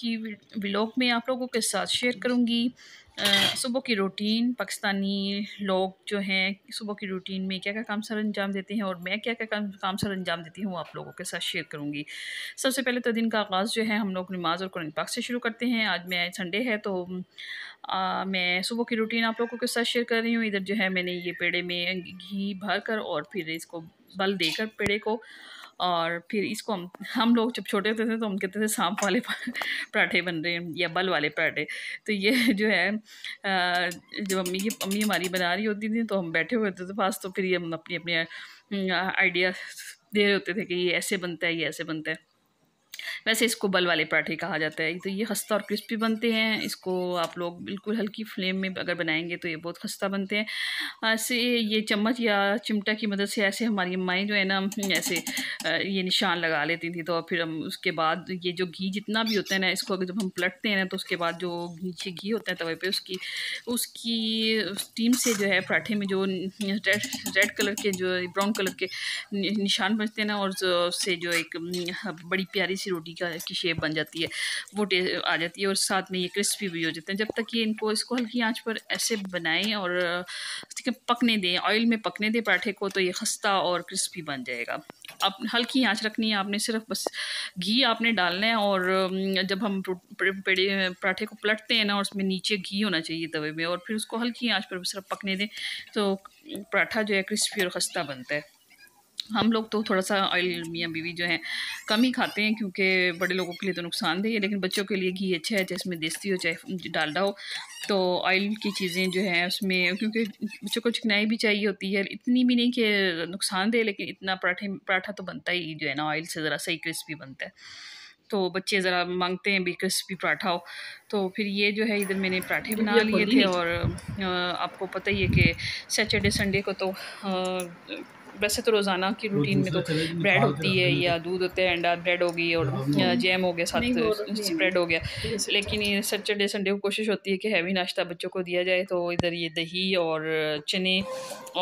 की व्लॉग में आप लोगों के साथ शेयर करूँगी सुबह की रूटीन पाकिस्तानी लोग जो हैं सुबह की रूटीन में क्या क्या काम सर अंजाम देते हैं और मैं क्या क्या काम काम सर अंजाम देती हूँ आप लोगों के साथ शेयर करूँगी सबसे पहले तो दिन का आगाज़ जो है हम लोग नमाज और कुरान पाक से शुरू करते हैं आज मैं संडे है तो आ, मैं सुबह की रूटीन आप लोगों के साथ शेयर कर रही हूँ इधर जो है मैंने ये पेड़े में घी भर कर और फिर इसको बल देकर पेड़े को और फिर इसको हम हम लोग जब छोटे होते थे तो हम कहते थे सांप वाले पराठे बन रहे हैं या बल वाले पराठे तो ये जो है जब अम्मी की अम्मी हमारी बना रही होती थी तो हम बैठे हुए होते थे पास तो फिर ये हम अपनी अपने आइडिया दे रहे होते थे कि ये ऐसे बनता है ये ऐसे बनता है वैसे इसको बल वाले पराठे कहा जाता है तो ये खस्ता और क्रिस्पी बनते हैं इसको आप लोग बिल्कुल हल्की फ्लेम में अगर बनाएंगे तो ये बहुत खस्ता बनते हैं ऐसे ये चम्मच या चिमटा की मदद से ऐसे हमारी माएँ जो है ना ऐसे ये निशान लगा लेती थी तो फिर हम उसके बाद ये जो घी जितना भी होता है ना इसको अगर जब हम पलटते हैं ना तो उसके बाद जो नीचे घी होता है तवे पर उसकी उसकी स्टीम से जो है पराठे में जो रेड रेड कलर के जो ब्राउन कलर के निशान बचते हैं ना और उससे जो एक बड़ी प्यारी सी रोटी का की शेप बन जाती है वो आ जाती है और साथ में ये क्रिस्पी भी हो जाते हैं जब तक ये इनको इसको हल्की आँच पर ऐसे बनाएं और पकने दें ऑयल में पकने दें पराठे को तो ये खस्ता और क्रिस्पी बन जाएगा आप हल्की आँच रखनी है आपने सिर्फ बस घी आपने डालना है और जब हम पराठे को पलटते हैं ना और उसमें नीचे घी होना चाहिए तवे में और फिर उसको हल्की आँच पर सिर्फ पकने दें तो पराठा जो है क्रिस्पी और खस्ता बनता है हम लोग तो थोड़ा सा ऑयल मियाँ बीवी जो है कम ही खाते हैं क्योंकि बड़े लोगों के लिए तो नुकसानदेह है लेकिन बच्चों के लिए घी अच्छा है चाहे इसमें देसी हो चाहे डालडा हो तो ऑयल की चीज़ें जो है उसमें क्योंकि बच्चों को चिकनाई भी चाहिए होती है इतनी भी नहीं कि दे लेकिन इतना पराठे पराठा तो बनता ही जो है ना ऑयल से ज़रा सही क्रिस्पी बनता है तो बच्चे ज़रा मांगते हैं भी क्रिस्पी पराठा हो तो फिर ये जो है इधर मैंने पराठे बना लिए थे और आपको पता ही है कि सैटरडे संडे को तो वैसे तो रोज़ाना की रूटीन में तो ब्रेड होती है या दूध होते हैं अंडा ब्रेड हो गई और जैम हाँ, हाँ। हो गया साथ स्प्रेड हो गया लेकिन ये सैटरडे संडे को कोशिश होती है कि हैवी नाश्ता बच्चों को दिया जाए तो इधर ये दही और चने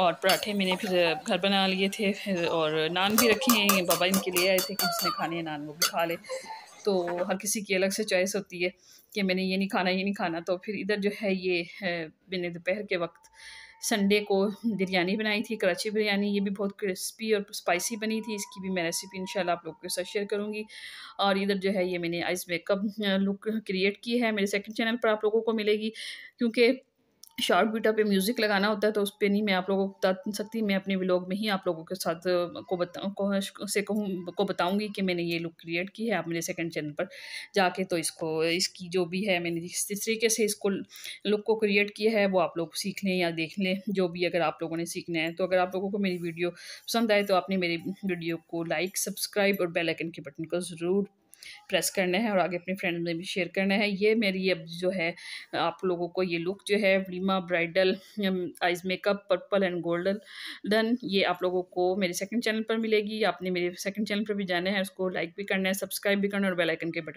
और पराठे मैंने फिर घर बना लिए थे फिर और नान भी रखे हैं बाबा इनके लिए आए थे कि जिसने खाने हैं नान वो भी खा ले तो हर किसी की अलग से चॉइस होती है कि मैंने ये नहीं खाना ये नहीं खाना तो फिर इधर जो है ये मैंने दोपहर के वक्त संडे को बिरयानी बनाई थी कराची बिरयानी ये भी बहुत क्रिस्पी और स्पाइसी बनी थी इसकी भी मैं रेसिपी इंशाल्लाह आप लोगों के साथ शेयर करूँगी और इधर जो है ये मैंने आइस मेकअप लुक क्रिएट की है मेरे सेकंड चैनल पर आप लोगों को मिलेगी क्योंकि शॉर्ट बीटा पे म्यूज़िक लगाना होता है तो उस पर नहीं मैं आप लोगों को बता सकती मैं अपने व्लॉग में ही आप लोगों के साथ को बताऊँ को से कहूँ को बताऊँगी कि मैंने ये लुक क्रिएट की है आप मेरे सेकंड चैनल पर जाके तो इसको इसकी जो भी है मैंने जिस तरीके से इसको लुक को क्रिएट किया है वो आप लोग सीख लें या देख लें जो भी अगर आप लोगों ने सीखना है तो अगर आप लोगों को मेरी वीडियो पसंद आए तो आपने मेरी वीडियो को लाइक सब्सक्राइब और बेलाइकन के बटन को ज़रूर प्रेस करना है और आगे अपने फ्रेंड में भी शेयर करना है ये मेरी अब जो है आप लोगों को ये लुक जो है वीमा bridal eyes makeup purple and golden done ये आप लोगों को मेरे सेकंड चैनल पर मिलेगी आपने मेरे सेकंड चैनल पर भी जाना है उसको लाइक भी करना है सब्सक्राइब भी करना है और बेलाइकन के बटन